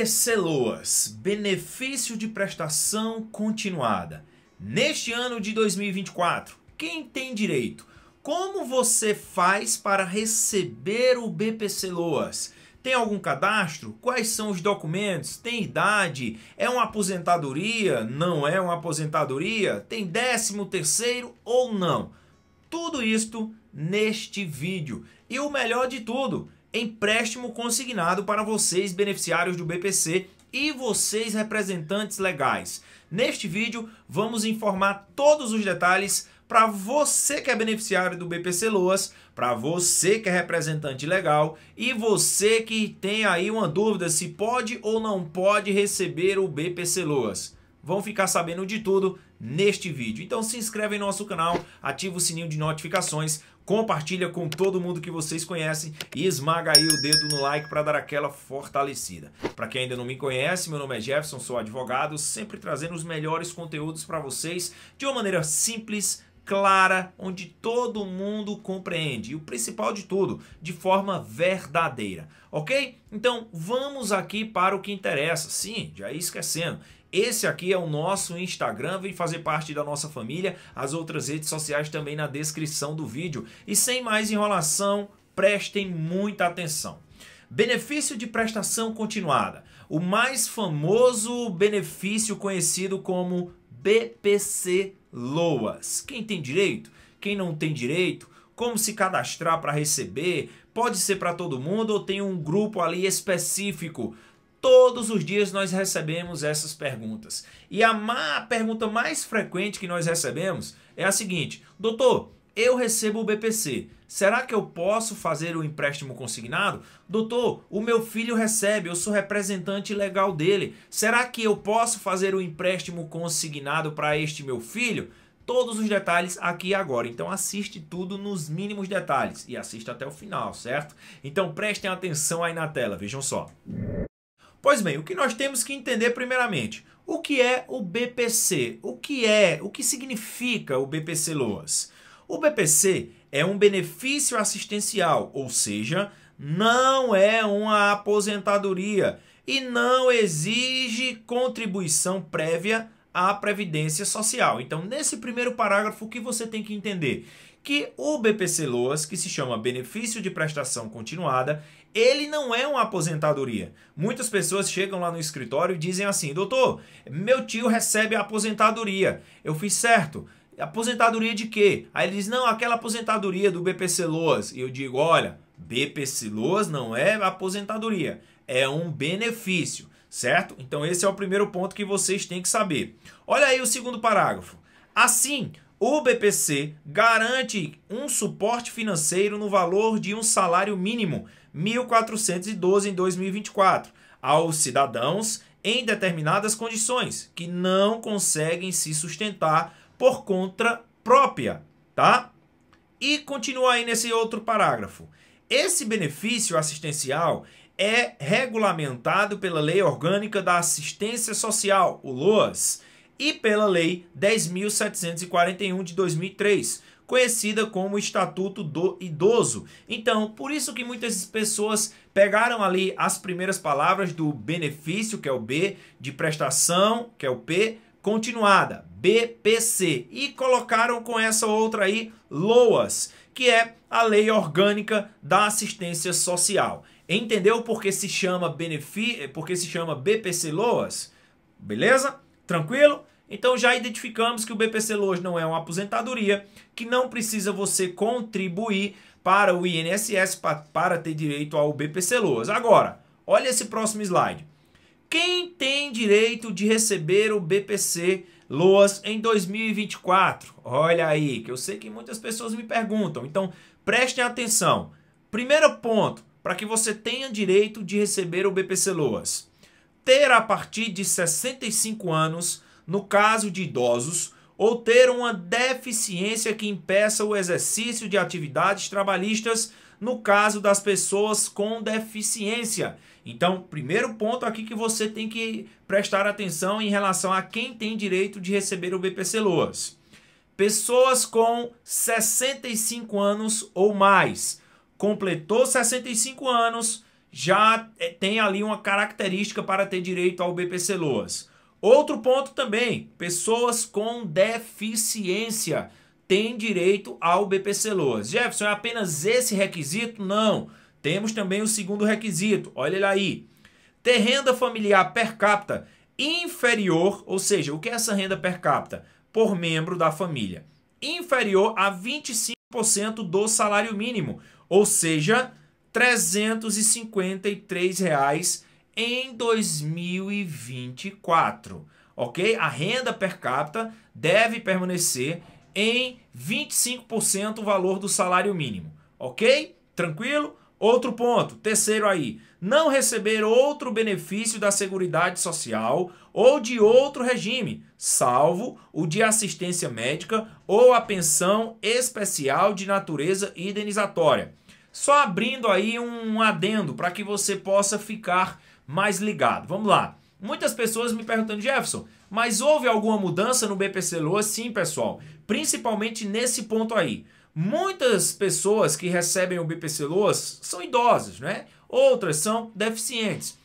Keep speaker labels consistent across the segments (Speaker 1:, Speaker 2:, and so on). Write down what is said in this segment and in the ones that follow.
Speaker 1: BPC-LOAS, Benefício de Prestação Continuada. Neste ano de 2024, quem tem direito? Como você faz para receber o BPC-LOAS? Tem algum cadastro? Quais são os documentos? Tem idade? É uma aposentadoria? Não é uma aposentadoria? Tem 13 terceiro ou não? Tudo isto neste vídeo. E o melhor de tudo, empréstimo consignado para vocês, beneficiários do BPC e vocês, representantes legais. Neste vídeo, vamos informar todos os detalhes para você que é beneficiário do BPC Loas, para você que é representante legal e você que tem aí uma dúvida se pode ou não pode receber o BPC Loas. Vão ficar sabendo de tudo neste vídeo. Então se inscreve em nosso canal, ativa o sininho de notificações, compartilha com todo mundo que vocês conhecem e esmaga aí o dedo no like para dar aquela fortalecida. Para quem ainda não me conhece, meu nome é Jefferson, sou advogado, sempre trazendo os melhores conteúdos para vocês de uma maneira simples, clara, onde todo mundo compreende. E o principal de tudo, de forma verdadeira. Ok? Então vamos aqui para o que interessa. Sim, já ia esquecendo. Esse aqui é o nosso Instagram, vem fazer parte da nossa família. As outras redes sociais também na descrição do vídeo. E sem mais enrolação, prestem muita atenção. Benefício de prestação continuada. O mais famoso benefício conhecido como BPC LOAS. Quem tem direito? Quem não tem direito? Como se cadastrar para receber? Pode ser para todo mundo ou tem um grupo ali específico? Todos os dias nós recebemos essas perguntas. E a, má, pergunta mais frequente que nós recebemos é a seguinte: Doutor, eu recebo o BPC. Será que eu posso fazer o empréstimo consignado? Doutor, o meu filho recebe, eu sou representante legal dele. Será que eu posso fazer o empréstimo consignado para este meu filho? Todos os detalhes aqui agora. Então assiste tudo nos mínimos detalhes e assista até o final, certo? Então prestem atenção aí na tela, vejam só. Pois bem, o que nós temos que entender primeiramente, o que é o BPC? O que é, o que significa o BPC Loas? O BPC é um benefício assistencial, ou seja, não é uma aposentadoria e não exige contribuição prévia à Previdência Social. Então, nesse primeiro parágrafo, o que você tem que entender? Que o BPC Loas, que se chama Benefício de Prestação Continuada, ele não é uma aposentadoria. Muitas pessoas chegam lá no escritório e dizem assim: doutor, meu tio recebe a aposentadoria. Eu fiz certo. Aposentadoria de quê? Aí ele diz: não, aquela aposentadoria do BPC Loas. E eu digo: olha, BPC Loas não é aposentadoria, é um benefício, certo? Então, esse é o primeiro ponto que vocês têm que saber. Olha aí o segundo parágrafo. Assim, o BPC garante um suporte financeiro no valor de um salário mínimo 1412 em 2024 aos cidadãos em determinadas condições que não conseguem se sustentar por conta própria, tá? E continua aí nesse outro parágrafo. Esse benefício assistencial é regulamentado pela Lei Orgânica da Assistência Social, o LOAS, e pela Lei 10.741 de 2003, conhecida como Estatuto do Idoso. Então, por isso que muitas pessoas pegaram ali as primeiras palavras do benefício, que é o B, de prestação, que é o P, continuada, BPC, e colocaram com essa outra aí, LOAS, que é a Lei Orgânica da Assistência Social. Entendeu por que se chama benefício, porque se chama BPC LOAS? Beleza? Tranquilo? Então já identificamos que o BPC Loas não é uma aposentadoria, que não precisa você contribuir para o INSS para, para ter direito ao BPC Loas. Agora, olha esse próximo slide. Quem tem direito de receber o BPC Loas em 2024? Olha aí, que eu sei que muitas pessoas me perguntam. Então, prestem atenção. Primeiro ponto, para que você tenha direito de receber o BPC Loas. Ter a partir de 65 anos no caso de idosos, ou ter uma deficiência que impeça o exercício de atividades trabalhistas, no caso das pessoas com deficiência. Então, primeiro ponto aqui que você tem que prestar atenção em relação a quem tem direito de receber o BPC Loas. Pessoas com 65 anos ou mais. Completou 65 anos, já eh, tem ali uma característica para ter direito ao BPC Loas Outro ponto também, pessoas com deficiência têm direito ao BPC Loas. Jefferson, é apenas esse requisito? Não. Temos também o segundo requisito, olha ele aí. Ter renda familiar per capita inferior, ou seja, o que é essa renda per capita? Por membro da família. Inferior a 25% do salário mínimo, ou seja, R$ reais em 2024, ok? A renda per capita deve permanecer em 25% o valor do salário mínimo, ok? Tranquilo? Outro ponto, terceiro aí, não receber outro benefício da Seguridade Social ou de outro regime, salvo o de assistência médica ou a pensão especial de natureza indenizatória. Só abrindo aí um adendo para que você possa ficar mais ligado. Vamos lá. Muitas pessoas me perguntando, Jefferson, mas houve alguma mudança no BPC Loa? Sim, pessoal. Principalmente nesse ponto aí. Muitas pessoas que recebem o BPC Loas são idosas, né? Outras são deficientes.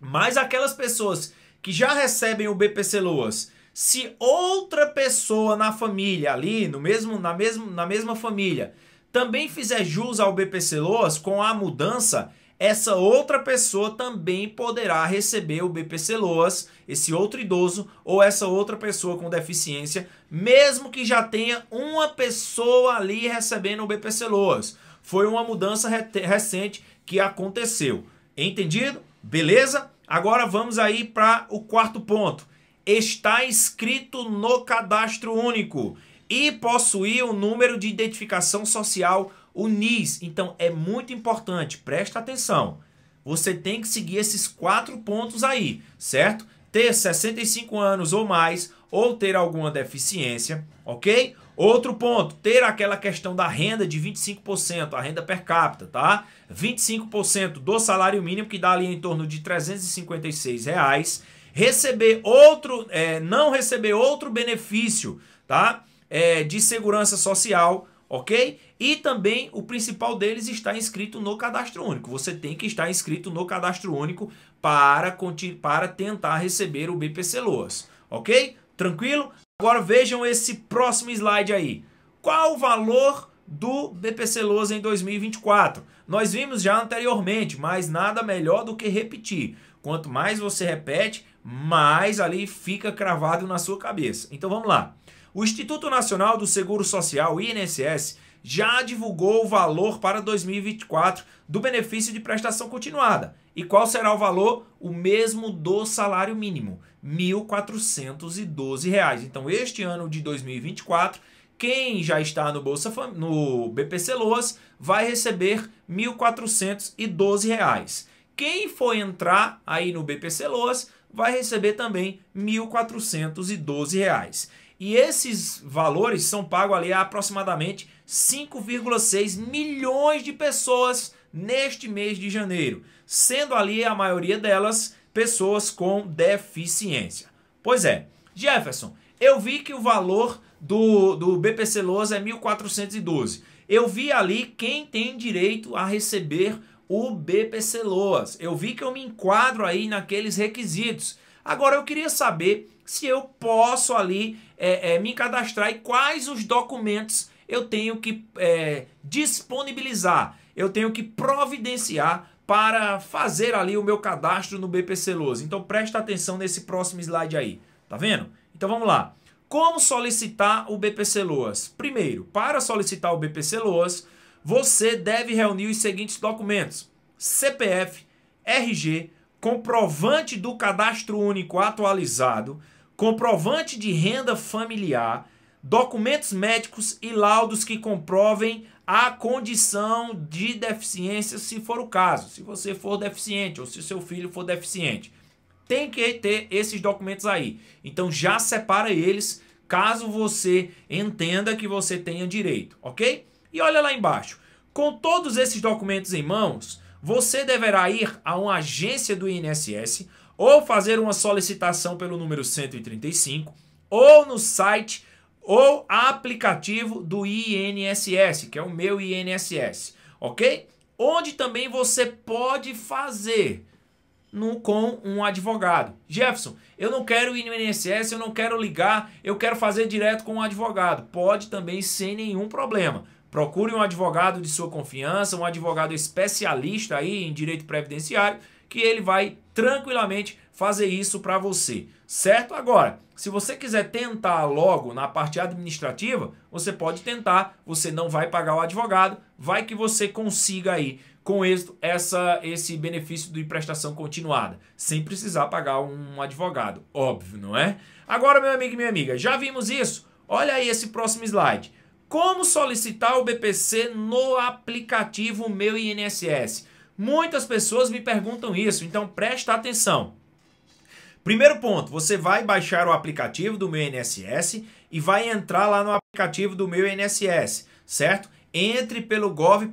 Speaker 1: Mas aquelas pessoas que já recebem o BPC Loas, se outra pessoa na família ali, no mesmo, na, mesmo, na mesma família, também fizer jus ao BPC Loas com a mudança, essa outra pessoa também poderá receber o BPC Loas, esse outro idoso ou essa outra pessoa com deficiência, mesmo que já tenha uma pessoa ali recebendo o BPC Loas. Foi uma mudança recente que aconteceu. Entendido? Beleza? Agora vamos aí para o quarto ponto. Está inscrito no cadastro único e possuir o um número de identificação social o NIS, então, é muito importante, presta atenção. Você tem que seguir esses quatro pontos aí, certo? Ter 65 anos ou mais, ou ter alguma deficiência, ok? Outro ponto, ter aquela questão da renda de 25%, a renda per capita, tá? 25% do salário mínimo, que dá ali em torno de 356 reais. Receber outro, é, não receber outro benefício, tá? É, de segurança social, ok? E também o principal deles está inscrito no cadastro único. Você tem que estar inscrito no cadastro único para, para tentar receber o BPC Loas, ok? Tranquilo? Agora vejam esse próximo slide aí. Qual o valor do BPC Loas em 2024? Nós vimos já anteriormente, mas nada melhor do que repetir. Quanto mais você repete, mais ali fica cravado na sua cabeça. Então vamos lá. O Instituto Nacional do Seguro Social, INSS, já divulgou o valor para 2024 do benefício de prestação continuada. E qual será o valor? O mesmo do salário mínimo, R$ 1.412. Então, este ano de 2024, quem já está no Bolsa Fam... no BPC Loas vai receber R$ 1.412. Quem for entrar aí no BPC Loas vai receber também R$ 1.412. E esses valores são pagos ali a aproximadamente 5,6 milhões de pessoas neste mês de janeiro, sendo ali a maioria delas pessoas com deficiência. Pois é, Jefferson, eu vi que o valor do, do BPC Lousa é 1.412. Eu vi ali quem tem direito a receber o BPC Loas. Eu vi que eu me enquadro aí naqueles requisitos. Agora eu queria saber se eu posso ali é, é, me cadastrar e quais os documentos eu tenho que é, disponibilizar, eu tenho que providenciar para fazer ali o meu cadastro no BPC Loas Então presta atenção nesse próximo slide aí, tá vendo? Então vamos lá. Como solicitar o BPC Loas? Primeiro, para solicitar o BPC Loas, você deve reunir os seguintes documentos: CPF, RG, comprovante do cadastro único atualizado, comprovante de renda familiar, documentos médicos e laudos que comprovem a condição de deficiência, se for o caso, se você for deficiente ou se seu filho for deficiente. Tem que ter esses documentos aí. Então já separa eles, caso você entenda que você tenha direito, ok? E olha lá embaixo. Com todos esses documentos em mãos, você deverá ir a uma agência do INSS ou fazer uma solicitação pelo número 135, ou no site ou aplicativo do INSS, que é o meu INSS, ok? Onde também você pode fazer no, com um advogado. Jefferson, eu não quero ir no INSS, eu não quero ligar, eu quero fazer direto com um advogado. Pode também sem nenhum problema. Procure um advogado de sua confiança, um advogado especialista aí em direito previdenciário que ele vai tranquilamente fazer isso para você, certo? Agora, se você quiser tentar logo na parte administrativa, você pode tentar, você não vai pagar o advogado, vai que você consiga aí com êxito essa, esse benefício de prestação continuada, sem precisar pagar um advogado, óbvio, não é? Agora, meu amigo e minha amiga, já vimos isso? Olha aí esse próximo slide. Como solicitar o BPC no aplicativo Meu INSS? Muitas pessoas me perguntam isso, então presta atenção. Primeiro ponto, você vai baixar o aplicativo do meu INSS e vai entrar lá no aplicativo do meu INSS, certo? Entre pelo gov.br.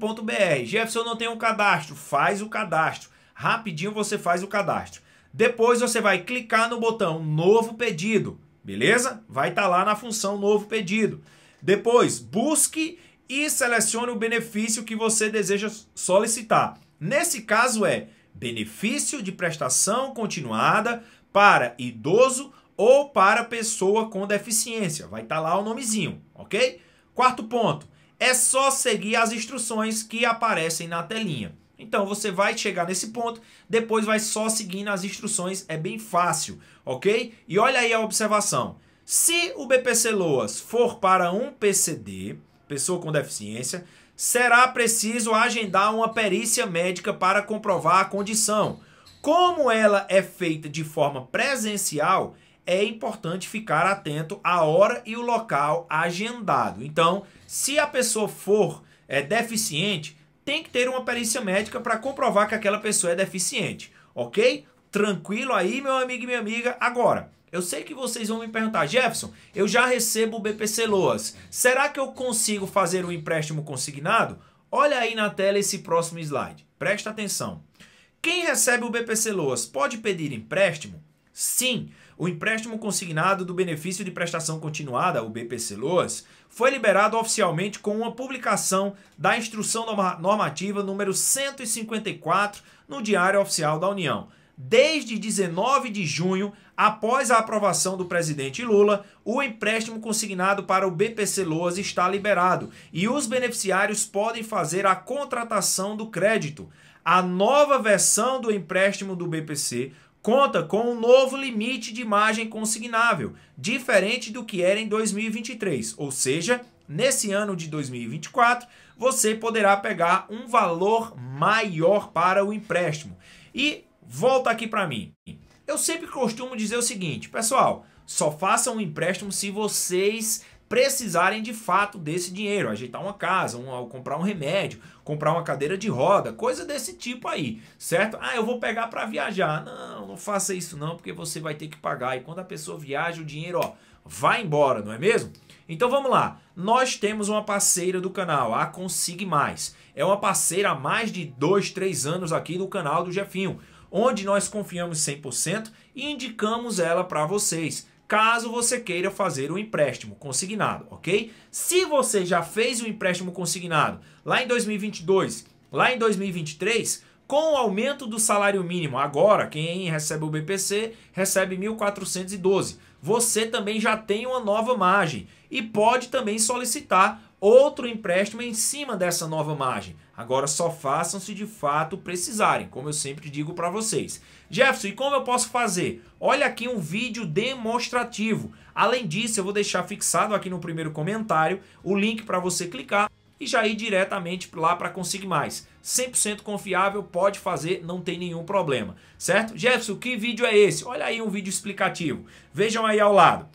Speaker 1: Jefferson, eu não tenho um cadastro. Faz o cadastro. Rapidinho você faz o cadastro. Depois você vai clicar no botão Novo Pedido, beleza? Vai estar tá lá na função Novo Pedido. Depois, busque e selecione o benefício que você deseja solicitar. Nesse caso é benefício de prestação continuada para idoso ou para pessoa com deficiência. Vai estar tá lá o nomezinho, ok? Quarto ponto, é só seguir as instruções que aparecem na telinha. Então você vai chegar nesse ponto, depois vai só seguindo as instruções, é bem fácil, ok? E olha aí a observação. Se o BPC Loas for para um PCD, pessoa com deficiência, será preciso agendar uma perícia médica para comprovar a condição. Como ela é feita de forma presencial, é importante ficar atento à hora e o local agendado. Então, se a pessoa for é, deficiente, tem que ter uma perícia médica para comprovar que aquela pessoa é deficiente, ok? Tranquilo aí, meu amigo e minha amiga. Agora, eu sei que vocês vão me perguntar, Jefferson, eu já recebo o BPC Loas. Será que eu consigo fazer um empréstimo consignado? Olha aí na tela esse próximo slide. Presta atenção. Quem recebe o BPC Loas pode pedir empréstimo? Sim, o empréstimo consignado do benefício de prestação continuada, o BPC Loas, foi liberado oficialmente com uma publicação da instrução normativa número 154 no Diário Oficial da União. Desde 19 de junho, após a aprovação do presidente Lula, o empréstimo consignado para o BPC Loas está liberado e os beneficiários podem fazer a contratação do crédito. A nova versão do empréstimo do BPC conta com um novo limite de margem consignável, diferente do que era em 2023, ou seja, nesse ano de 2024, você poderá pegar um valor maior para o empréstimo. E volta aqui para mim. Eu sempre costumo dizer o seguinte, pessoal, só façam um empréstimo se vocês precisarem de fato desse dinheiro, ajeitar uma casa, um, comprar um remédio, comprar uma cadeira de roda, coisa desse tipo aí, certo? Ah, eu vou pegar para viajar. Não, não faça isso não, porque você vai ter que pagar e quando a pessoa viaja, o dinheiro, ó, vai embora, não é mesmo? Então vamos lá. Nós temos uma parceira do canal, a Consigue Mais. É uma parceira há mais de 2, 3 anos aqui do canal do Jefinho onde nós confiamos 100% e indicamos ela para vocês, caso você queira fazer um empréstimo consignado, ok? Se você já fez um empréstimo consignado lá em 2022, lá em 2023, com o aumento do salário mínimo, agora quem recebe o BPC recebe 1.412. Você também já tem uma nova margem e pode também solicitar outro empréstimo em cima dessa nova margem. Agora só façam se de fato precisarem, como eu sempre digo para vocês. Jefferson, e como eu posso fazer? Olha aqui um vídeo demonstrativo. Além disso, eu vou deixar fixado aqui no primeiro comentário o link para você clicar e já ir diretamente lá para Conseguir Mais. 100% confiável, pode fazer, não tem nenhum problema, certo? Jefferson, que vídeo é esse? Olha aí um vídeo explicativo. Vejam aí ao lado.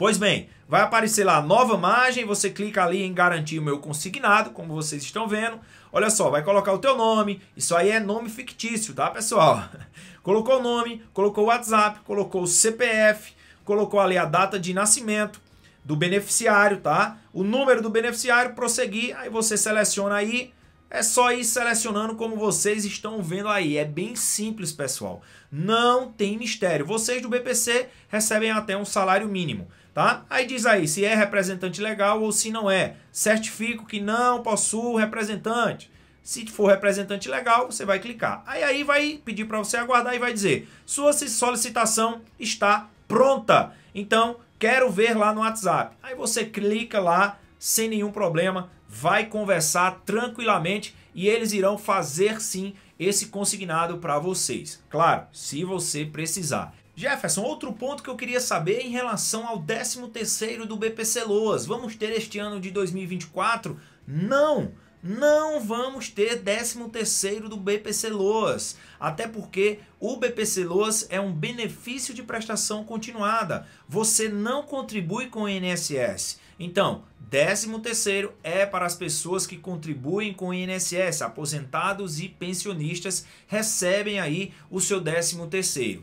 Speaker 1: Pois bem, vai aparecer lá nova margem, você clica ali em garantir o meu consignado, como vocês estão vendo. Olha só, vai colocar o teu nome, isso aí é nome fictício, tá pessoal? Colocou o nome, colocou o WhatsApp, colocou o CPF, colocou ali a data de nascimento do beneficiário, tá? O número do beneficiário, prosseguir, aí você seleciona aí é só ir selecionando como vocês estão vendo aí. É bem simples, pessoal. Não tem mistério. Vocês do BPC recebem até um salário mínimo, tá? Aí diz aí se é representante legal ou se não é. Certifico que não possuo representante. Se for representante legal, você vai clicar. Aí, aí vai pedir para você aguardar e vai dizer: sua solicitação está pronta. Então, quero ver lá no WhatsApp. Aí você clica lá sem nenhum problema vai conversar tranquilamente e eles irão fazer sim esse consignado para vocês. Claro, se você precisar. Jefferson, outro ponto que eu queria saber em relação ao 13º do BPC Loas. Vamos ter este ano de 2024? Não! Não vamos ter 13º do BPC Loas, até porque o BPC Loas é um benefício de prestação continuada. Você não contribui com o INSS. Então, Décimo terceiro é para as pessoas que contribuem com o INSS, aposentados e pensionistas recebem aí o seu décimo terceiro.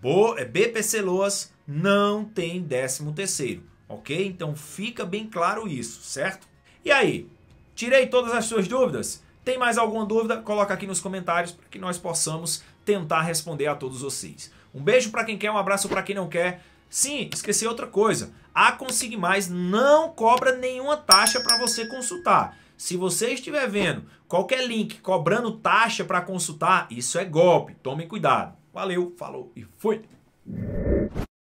Speaker 1: Bo é BPC Loas não tem décimo terceiro, ok? Então fica bem claro isso, certo? E aí, tirei todas as suas dúvidas? Tem mais alguma dúvida? Coloca aqui nos comentários para que nós possamos tentar responder a todos vocês. Um beijo para quem quer, um abraço para quem não quer. Sim, esqueci outra coisa. A Consig Mais não cobra nenhuma taxa para você consultar. Se você estiver vendo qualquer link cobrando taxa para consultar, isso é golpe. Tome cuidado. Valeu, falou e fui.